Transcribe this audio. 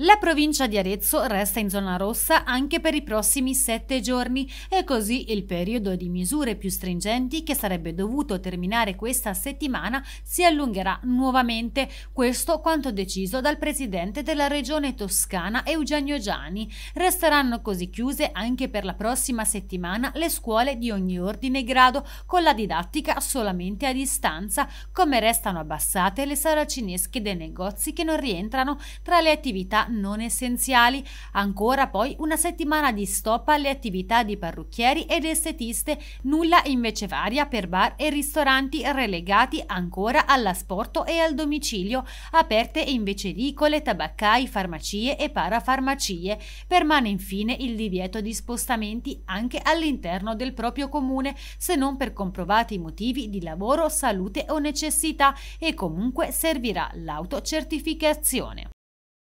La provincia di Arezzo resta in zona rossa anche per i prossimi sette giorni e così il periodo di misure più stringenti che sarebbe dovuto terminare questa settimana si allungherà nuovamente, questo quanto deciso dal presidente della regione toscana Eugenio Giani. Resteranno così chiuse anche per la prossima settimana le scuole di ogni ordine e grado con la didattica solamente a distanza, come restano abbassate le saracinesche dei negozi che non rientrano tra le attività non essenziali, ancora poi una settimana di stop alle attività di parrucchieri ed estetiste, nulla invece varia per bar e ristoranti relegati ancora all'asporto e al domicilio, aperte invece edicole, tabaccai, farmacie e parafarmacie. Permane infine il divieto di spostamenti anche all'interno del proprio comune, se non per comprovati motivi di lavoro, salute o necessità e comunque servirà l'autocertificazione.